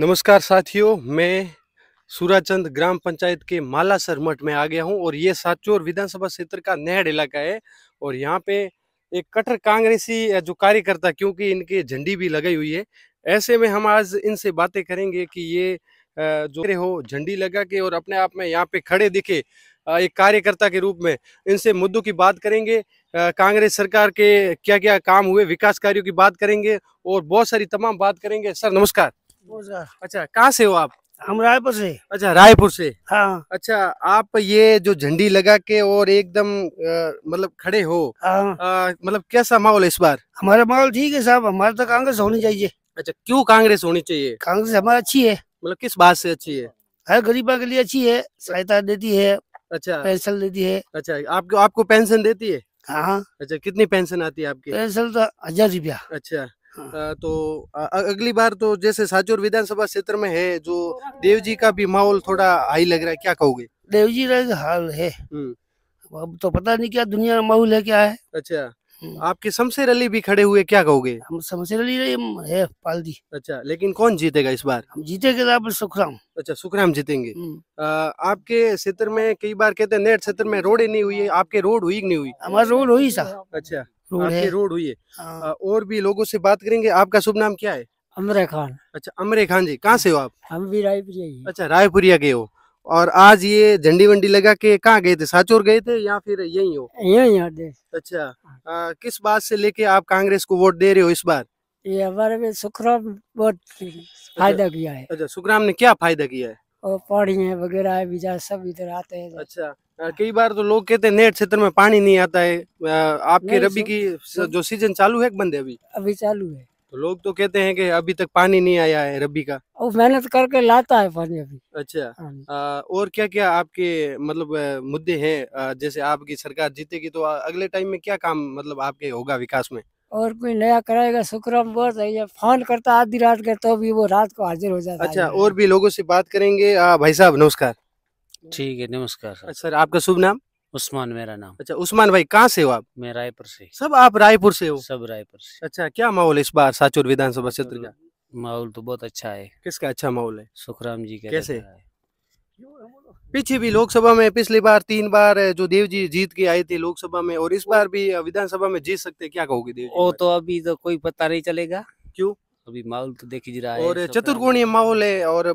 नमस्कार साथियों मैं सूराचंद ग्राम पंचायत के माला मठ में आ गया हूं और ये साचोर विधानसभा क्षेत्र का नहड़ इलाका है और यहाँ पे एक कट्टर कांग्रेसी जो कार्यकर्ता क्योंकि इनके झंडी भी लगाई हुई है ऐसे में हम आज इनसे बातें करेंगे कि ये जो हो झंडी लगा के और अपने आप में यहाँ पे खड़े दिखे एक कार्यकर्ता के रूप में इनसे मुद्दों की बात करेंगे कांग्रेस सरकार के क्या क्या काम हुए विकास कार्यों की बात करेंगे और बहुत सारी तमाम बात करेंगे सर नमस्कार अच्छा कहाँ से हो आप हम रायपुर से अच्छा रायपुर से हाँ अच्छा आप ये जो झंडी लगा के और एकदम मतलब खड़े हो हाँ। मतलब कैसा माहौल है इस बार हमारा माहौल ठीक है साहब हमारा तो कांग्रेस होनी चाहिए अच्छा क्यों कांग्रेस होनी चाहिए कांग्रेस हमारा अच्छी है मतलब किस बात से अच्छी है हर गरीबा के लिए अच्छी है सहायता देती है अच्छा पेंशन देती है अच्छा आपको आपको पेंशन देती है हाँ अच्छा कितनी पेंशन आती है आपकी पेंशन तो हजार रुपया अच्छा हाँ। तो अगली बार तो जैसे साजोर विधानसभा क्षेत्र में है जो देव जी का भी माहौल थोड़ा हाई लग रहा है क्या कहोगे देव जी का हाल है अब तो पता नहीं क्या दुनिया में माहौल है क्या है अच्छा आपके शमशेर अली भी खड़े हुए क्या कहोगे हम शमशेर अली है पालदी अच्छा लेकिन कौन जीतेगा इस बार हम जीतेगा तो आप सुखराम अच्छा सुखराम जीतेंगे आ, आपके क्षेत्र में कई बार कहते हैं नेट क्षेत्र में रोड ही नहीं हुई है आपके रोड हुई नहीं हुई हमारा रोड हुई सा अच्छा रोड है रोड हुई है आ, हाँ। और भी लोगों से बात करेंगे आपका शुभ नाम क्या है अमरे खान अच्छा अमरे खान जी कहाँ से हो आप हम भी रायपुरिया अच्छा रायपुरिया गए हो और आज ये झंडी वंडी लगा के कहाँ गए थे साचोर गए थे या फिर यही हो यही अच्छा आ, किस बात से लेके आप कांग्रेस को वोट दे रहे हो इस बार ये हमारे में सुखराम बहुत फायदा किया है अच्छा सुखराम ने क्या फायदा किया है और वगैरह सब इधर आते हैं अच्छा कई बार तो लोग कहते हैं नेट क्षेत्र में पानी नहीं आता है आपके रबी की जो सीजन चालू है बंद है अभी अभी चालू है तो लोग तो कहते हैं कि अभी तक पानी नहीं आया है रबी का और मेहनत करके लाता है पानी अभी अच्छा आ, हाँ और क्या क्या आपके मतलब मुद्दे हैं जैसे आपकी सरकार जीतेगी तो अगले टाइम में क्या काम मतलब आपके होगा विकास में और कोई नया कराएगा शुक्रम बहुत फोन करता आधी रात के तो भी वो रात को हाजिर हो जाता अच्छा और भी लोगों से बात करेंगे आ, भाई साहब नमस्कार ठीक है नमस्कार अच्छा, सर आपका शुभ नाम उस्मान मेरा नाम अच्छा उस्मान भाई कहाँ से हो आप मैं रायपुर से सब आप रायपुर से हो सब रायपुर से अच्छा क्या माहौल इस बार साचौर विधानसभा क्षेत्र का माहौल तो बहुत अच्छा है किसका अच्छा माहौल है सुखराम जी का कैसे पीछे भी लोकसभा में पिछली बार तीन बार जो देव जी जीत के आए थे लोकसभा में और इस बार भी विधानसभा में जीत सकते क्या कहोगे देव जी ओ तो अभी तो कोई पता नहीं चलेगा क्यों अभी माहौल तो देख ही रहा है और चतुर्कोणीय माहौल है और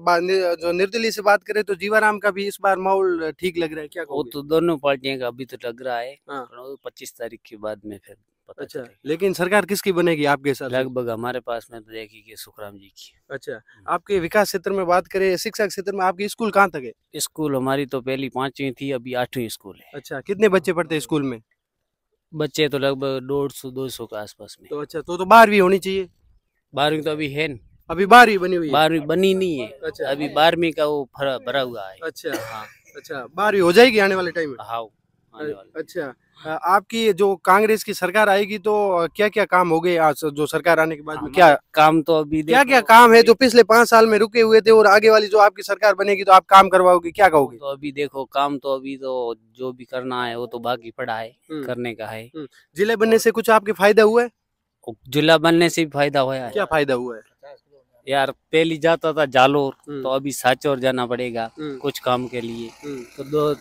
जो निर्दलीय से बात करें तो जीवाराम का भी इस बार माहौल ठीक लग रहा है क्या वो तो दोनों पार्टियों का अभी तो लग रहा है हाँ। पच्चीस तारीख के बाद में फिर अच्छा लेकिन सरकार किसकी बनेगी आपके साथ लगभग हमारे पास में तो देखी सुखराम जी की अच्छा हम्म। आपके विकास क्षेत्र में बात करें शिक्षा क्षेत्र में आपकी स्कूल कहाँ तक है स्कूल हमारी तो पहली पांचवी थी अभी आठवीं स्कूल है अच्छा कितने बच्चे पढ़ते हैं स्कूल में बच्चे तो लगभग डेढ़ सौ दो सौ के आसपास में तो अच्छा तो तो बारहवीं होनी चाहिए बारहवीं तो अभी है न अभी बारहवीं बनी हुई बारहवीं बनी नहीं है अच्छा अभी बारहवीं का वो भरा हुआ है अच्छा हाँ अच्छा बारहवीं हो जाएगी आने वाले टाइम में हाँ अच्छा आपकी जो कांग्रेस की सरकार आएगी तो क्या क्या काम हो गए आज जो सरकार आने के बाद में क्या तो, काम तो अभी क्या क्या काम है जो पिछले पांच साल में रुके हुए थे और आगे वाली जो आपकी सरकार बनेगी तो आप काम करवाओगे क्या कहोगे तो अभी देखो काम तो अभी तो जो भी करना है वो तो बाकी पड़ा है हम्म। करने का है हम्म। जिले बनने से कुछ आपके फायदा हुआ है जिला बनने से भी फायदा हुआ है क्या फायदा हुआ है यार पहले जाता था जालोर हम्म। तो अभी साचौर जाना पड़ेगा हम्म। कुछ काम के लिए हम्म। तो दो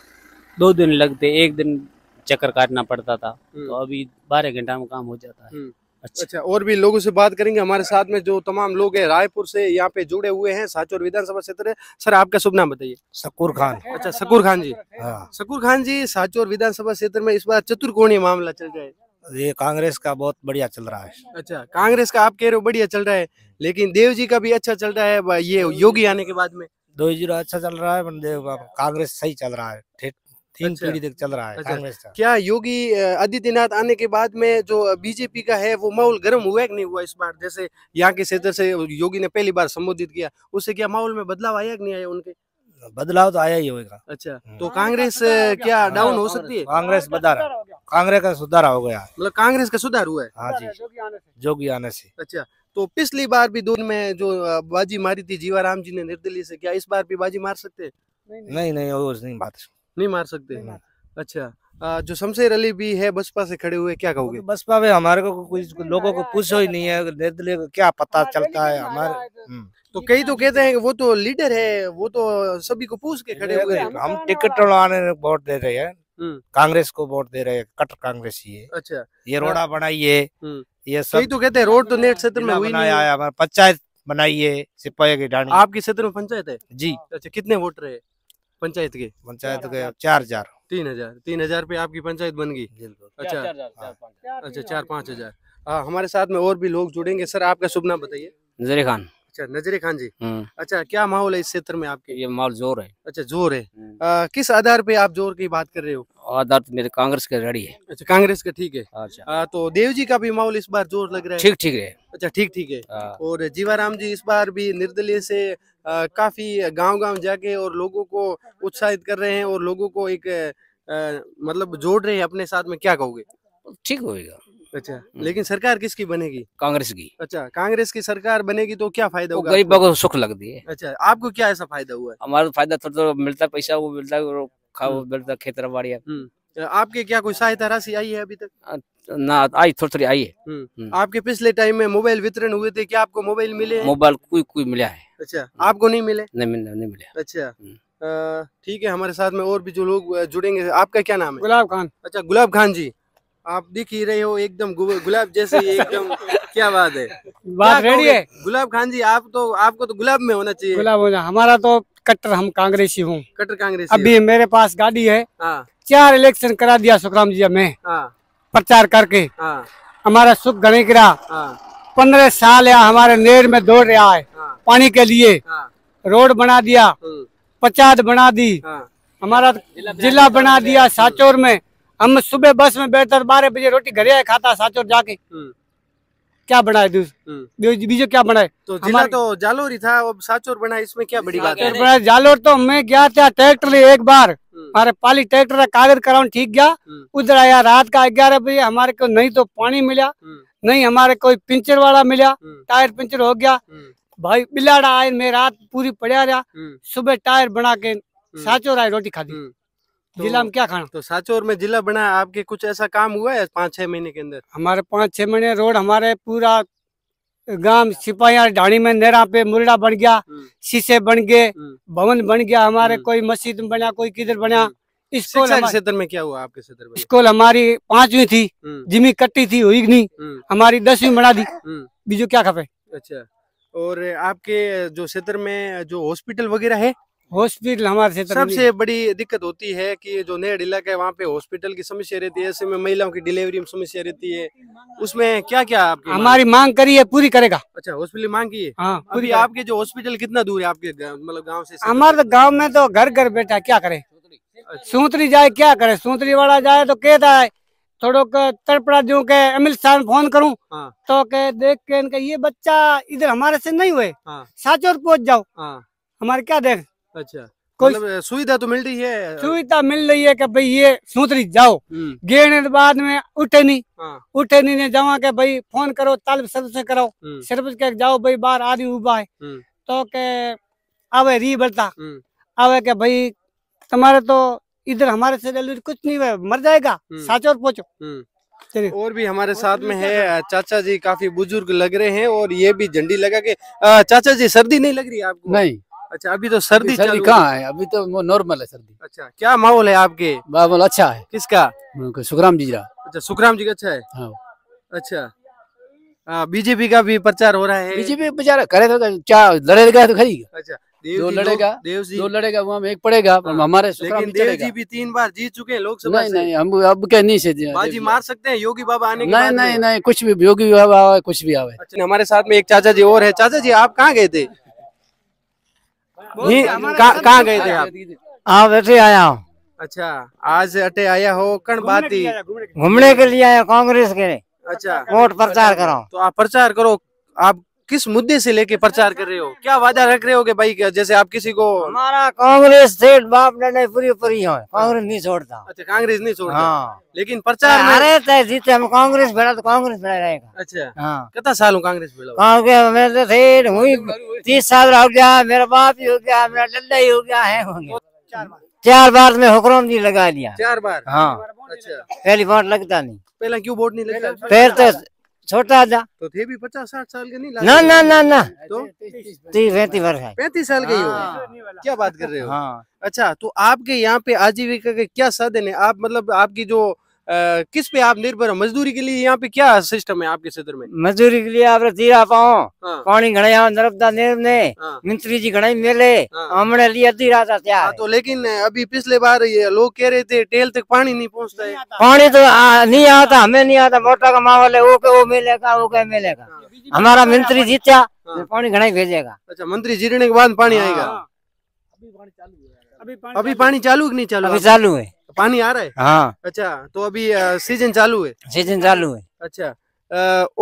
दो दिन लगते एक दिन चक्कर काटना पड़ता था तो अभी बारह घंटा में काम हो जाता है अच्छा।, अच्छा और भी लोगों से बात करेंगे हमारे साथ में जो तमाम लोग हैं रायपुर से यहाँ पे जुड़े हुए हैं साचौर विधानसभा क्षेत्र सर आपका शुभ नाम बताइए सकूर खान अच्छा सकूर खान जी हाँ। सकूर खान जी साचौर विधानसभा क्षेत्र में इस बार चतुर्कोणीय मामला चल रहा है ये कांग्रेस का बहुत बढ़िया चल रहा है अच्छा कांग्रेस का आप कह रहे हो बढ़िया चल रहा है लेकिन देव जी का भी अच्छा चल रहा है ये योगी आने के बाद में दो जीरो अच्छा चल रहा है कांग्रेस सही चल रहा है तीन अच्छा। पीढ़ी तक चल रहा है अच्छा, कांग्रेस का क्या योगी आदित्यनाथ आने के बाद में जो बीजेपी का है वो माहौल गर्म हुआ कि नहीं हुआ इस बार जैसे यहाँ के क्षेत्र से योगी ने पहली बार संबोधित किया उससे क्या माहौल में बदलाव आया कि नहीं आया उनके बदलाव तो आया ही होगा अच्छा हम्म। तो कांग्रेस क्या डाउन हो सकती है कांग्रेस बता रहा कांग्रेस का सुधार हो गया मतलब कांग्रेस का सुधार हुआ है हाँ जी जोगी आने से अच्छा तो पिछली बार भी दून में जो बाजी मारी थी जीवाराम जी ने निर्दलीय से क्या इस बार भी बाजी मार सकते नहीं नहीं और नहीं बात नहीं मार सकते अच्छा जो शमशेर अली भी है बसपा से खड़े हुए क्या कहोगे बसपा में हमारे को कुछ लोगों को कुछ ही नहीं है निर्दलीय को क्या पता चलता है हमारे तो, हम्म। तो कई तो कहते हैं वो तो लीडर है वो तो सभी को पूछ के खड़े हुए हम तो टिकट लाने वोट दे रहे हैं हम्म। कांग्रेस को वोट दे रहे कट कांग्रेस ही है अच्छा ये रोड़ा हाँ। बनाइए हम्म। ये तो सही तो कहते हैं रोड तो नेट क्षेत्र में हुई नहीं आया हमारा पंचायत बनाइए सिपाही की डाणी आपके क्षेत्र में पंचायत है जी अच्छा कितने वोट रहे पंचायत के पंचायत के चार हजार तीन हजार तीन हजार पे आपकी पंचायत बन गई अच्छा हाँ। अच्छा चार पाँच हजार हाँ, हमारे साथ में और भी लोग जुड़ेंगे सर आपका शुभ नाम बताइए जरे खान अच्छा नजरे खान जी हम्म। अच्छा क्या माहौल है इस क्षेत्र में आपके ये माहौल जोर है अच्छा जोर है आ, हम्म। किस आधार पे आप जोर की बात कर रहे हो आधार तो मेरे कांग्रेस के रेडी है अच्छा कांग्रेस का ठीक है अच्छा आ, तो देव जी का भी माहौल इस बार जोर लग रहा है ठीक ठीक है अच्छा ठीक ठीक है हाँ। और जीवाराम जी इस बार भी निर्दलीय से काफी गाँव गाँव जाके और लोगो को उत्साहित कर रहे हैं और लोगो को एक मतलब जोड़ रहे हैं अपने साथ में क्या कहोगे ठीक होगा अच्छा हम्म। लेकिन सरकार किसकी बनेगी कांग्रेस की अच्छा कांग्रेस की सरकार बनेगी तो क्या फायदा होगा गरीबों को सुख लग है अच्छा आपको क्या ऐसा फायदा हुआ हमारा तो फायदा थोड़ा थोड़ा मिलता पैसा वो मिलता खाओ हम्म। मिलता खेतरा बाड़िया हम्म, तो आपके क्या कोई सहायता राशि आई है अभी तक ना आई थोड़ी थोड़ी आई है आपके पिछले टाइम में मोबाइल वितरण हुए थे क्या आपको मोबाइल मिले मोबाइल कोई कोई मिला है अच्छा आपको नहीं मिले नहीं मिले नहीं मिले अच्छा ठीक है हमारे साथ में और भी जो लोग जुड़ेंगे आपका क्या नाम है गुलाब खान अच्छा गुलाब खान जी आप दिख ही रहे हो एकदम गुलाब जैसे एकदम क्या बात है बात रेडी है गुलाब खान जी आप तो आपको तो गुलाब में होना चाहिए गुलाब होना हमारा तो कट्टर हम कांग्रेसी हूँ कट्टर कांग्रेस अभी मेरे पास गाड़ी है हाँ। चार इलेक्शन करा दिया सुखराम जी मैं हाँ। प्रचार करके हाँ। हमारा सुख गणे गिरा पंद्रह साल या हमारे नेर में दौड़ रहा है पानी के लिए रोड बना दिया हम्म। पचाद बना दी हमारा जिला बना दिया साचौर में हम सुबह बस में बैठता बारह बजे रोटी घर आए खाता और जाके हम्म। क्या बनाए हम्म। बीजो क्या बनाए तो जिला तो जालोर ही था अब साचोर बना इसमें क्या बड़ी बात है जालोर तो मैं गया था ट्रैक्टर ले एक बार हमारे हम्म। पाली ट्रैक्टर का कागज कराउन ठीक गया उधर आया रात का ग्यारह बजे हमारे को नहीं तो पानी मिला नहीं हमारे कोई पिंचर वाला मिला टायर पिंचर हो गया भाई बिलाड़ा आए मैं रात पूरी पड़िया रहा सुबह टायर बना के साचोर आए रोटी खा दी तो जिला में क्या खाना तो साचोर में जिला बना आपके कुछ ऐसा काम हुआ है पाँच छह महीने के अंदर हमारे पाँच छह महीने रोड हमारे पूरा गांव सिपाहिया ढाणी में नेरा पे मुरड़ा बन गया हम्म। शीशे बन गए हम्म। भवन बन गया हमारे हम्म। कोई मस्जिद में बना कोई किधर बना स्कूल क्षेत्र में क्या हुआ आपके क्षेत्र में स्कूल हमारी पांचवी थी जिमी कट्टी थी हुई नहीं हमारी दसवीं बना दी बीजो क्या खपे अच्छा और आपके जो क्षेत्र में जो हॉस्पिटल वगैरह है हॉस्पिटल हमारे क्षेत्र तो सबसे बड़ी दिक्कत होती है कि जो नेहड़ इलाका है वहाँ पे हॉस्पिटल की समस्या रहती है ऐसे में महिलाओं की डिलीवरी में समस्या रहती है उसमें क्या क्या आप हमारी मांग करी है पूरी करेगा अच्छा हॉस्पिटल मांग की है हाँ पूरी आपके जो हॉस्पिटल कितना दूर है आपके मतलब गाँव से हमारे तो गाँव में तो घर घर बैठा क्या करे अच्छा। सूतरी जाए क्या करे सूतरी वाला जाए तो कहता है थोड़ो तड़पड़ा जो के अमित शाह फोन करूं हाँ। तो के देख के इनका ये बच्चा इधर हमारे से नहीं हुए हाँ। साचोर पहुंच जाओ हाँ। हमारे क्या देख अच्छा कोई मतलब, सुविधा तो मिल रही है सुविधा मिल रही है कि भाई ये जाओ हम्म। गेने बाद में उठे नहीं हाँ। उठे नहीं ने जावा के भाई फोन करो तालब सर्विस करो हम्म। सर्विस के जाओ भाई बाहर आदमी उबा है हम्म। तो के आवे री बता आवे के भाई तुम्हारे तो इधर हमारे से कुछ नहीं हुआ मर जाएगा साचो और पोचो और भी हमारे साथ तो में है चाचा जी काफी बुजुर्ग लग रहे हैं और ये भी झंडी लगा के चाचा जी सर्दी नहीं लग रही आपको नहीं अच्छा अभी तो सर्दी सर्दी कहाँ है अभी तो नॉर्मल है सर्दी अच्छा क्या माहौल है आपके माहौल अच्छा है किसका सुखराम जी का अच्छा सुखराम जी का अच्छा है हाँ। अच्छा हाँ, बीजेपी का भी प्रचार हो रहा है बीजेपी प्रचार करे तो क्या लड़ेगा तो खरीगा अच्छा, जो लड़ेगा देव जी जो लड़ेगा वहाँ एक पड़ेगा हाँ। हमारे लेकिन देव जी भी तीन बार जीत चुके हैं लोकसभा नहीं नहीं हम अब क्या नहीं से बाजी मार सकते हैं योगी बाबा आने नहीं नहीं नहीं कुछ भी योगी बाबा आवे कुछ भी आवे अच्छा, हमारे साथ में एक चाचा जी और है चाचा जी आप कहाँ गए थे कहाँ गए थे आप हाँ वैसे आया हूँ अच्छा आज अटे आया हो कण बात ही घूमने के लिए आया कांग्रेस के अच्छा वोट प्रचार करो तो आप प्रचार करो आप किस मुद्दे से लेके प्रचार कर रहे हो क्या वादा रख रहे हो कि भाई जैसे आप किसी को हमारा कांग्रेस सेठ बाप ने पूरी पूरी है कांग्रेस नहीं छोड़ता अच्छा कांग्रेस नहीं छोड़ता हाँ। लेकिन प्रचार अरे तय जीते हम कांग्रेस भेड़ा तो कांग्रेस भेड़ा रहेगा अच्छा हाँ कितना साल हूँ कांग्रेस भेड़ा कांग्रेस मैं तो सेठ हूँ तीस साल हो गया मेरा बाप ही हो गया मेरा डंडा ही हो गया है चार बार में हुक्म जी लगा लिया चार बार हाँ अच्छा पहली बार लगता नहीं पहला क्यों वोट नहीं लगता फिर तो छोटा था तो थे भी पचास साठ साल के नहीं ना ना ना ना तो पैंतीस वर्ष है पैंतीस साल के हो हाँ। क्या बात कर रहे हो हाँ अच्छा तो आपके यहाँ पे आजीविका के क्या साधन है आप मतलब आपकी जो किस पे आप निर्भर हो मजदूरी के लिए यहाँ पे क्या सिस्टम है आपके क्षेत्र में मजदूरी के लिए आप जीरा पाओ हाँ। पानी घना नर्मदा ने हाँ। मिंत्री जी घड़ाई मेले हाँ। हमने लिया जीरा था क्या तो लेकिन अभी पिछले बार ये लोग कह रहे थे टेल तक पानी नहीं पहुँचता है पानी तो नहीं आता हमें नहीं आता मोटा का माहौल है वो वो मिलेगा वो क्या मिलेगा हमारा मंत्री जीता पानी घड़ाई भेजेगा अच्छा मंत्री जीतने के बाद पानी आएगा अभी पानी चालू है अभी पानी चालू नहीं चालू अभी चालू है पानी आ रहा है हाँ अच्छा तो अभी सीजन चालू है सीजन चालू है अच्छा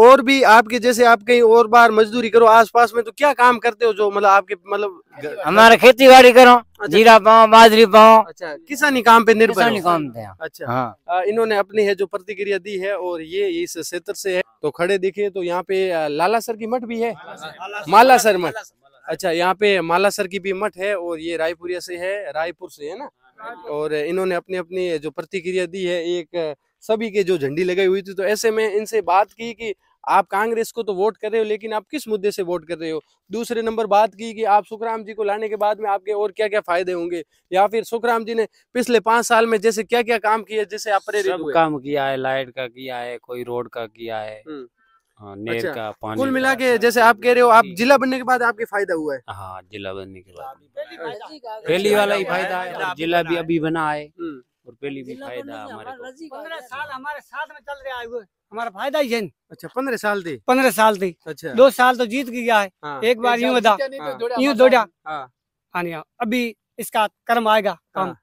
और भी आपके जैसे आप कहीं और बार मजदूरी करो आसपास में तो क्या काम करते हो जो मतलब आपके मतलब हमारे खेती बाड़ी करो अच्छा। जीरा पाओ बाजरी पाओ अच्छा किसानी काम पे निर्भर किसानी काम पे हाँ। अच्छा हाँ। इन्होंने अपनी है जो प्रतिक्रिया दी है और ये इस क्षेत्र से है तो खड़े दिखे तो यहाँ पे लाला सर की मठ भी है माला सर मठ अच्छा यहाँ पे माला सर की भी मठ है और ये रायपुरिया से है रायपुर से है ना और इन्होंने अपनी अपनी जो प्रतिक्रिया दी है एक सभी के जो झंडी लगाई हुई थी तो ऐसे में इनसे बात की कि आप कांग्रेस को तो वोट कर रहे हो लेकिन आप किस मुद्दे से वोट कर रहे हो दूसरे नंबर बात की कि आप सुखराम जी को लाने के बाद में आपके और क्या क्या फायदे होंगे या फिर सुखराम जी ने पिछले पांच साल में जैसे क्या क्या काम किया जैसे आप काम किया है लाइट का किया है कोई रोड का किया है हम्म। हाँ अच्छा, का पानी कुल मिला के जैसे आप कह रहे हो आप जिला बनने के बाद आपके फायदा हुआ है हाँ जिला बनने के बाद पहली वाला ही फायदा है जिला भी अभी बना है हम्म। और पहली भी फायदा हमारे पंद्रह साल हमारे साथ में चल रहा है हमारा फायदा ही है अच्छा पंद्रह साल थे पंद्रह साल थे अच्छा दो साल तो जीत गया है हाँ। एक बार यूँ बता यूँ दौड़ा हाँ, हाँ।, हाँ अभी इसका कर्म आएगा काम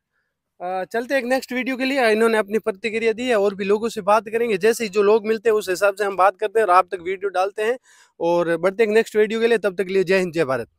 चलते हैं नेक्स्ट वीडियो के लिए इन्होंने अपनी प्रतिक्रिया दी है और भी लोगों से बात करेंगे जैसे ही जो लोग मिलते हैं उस हिसाब से हम बात करते हैं और आप तक वीडियो डालते हैं और बढ़ते हैं नेक्स्ट वीडियो के लिए तब तक के लिए जय हिंद जय भारत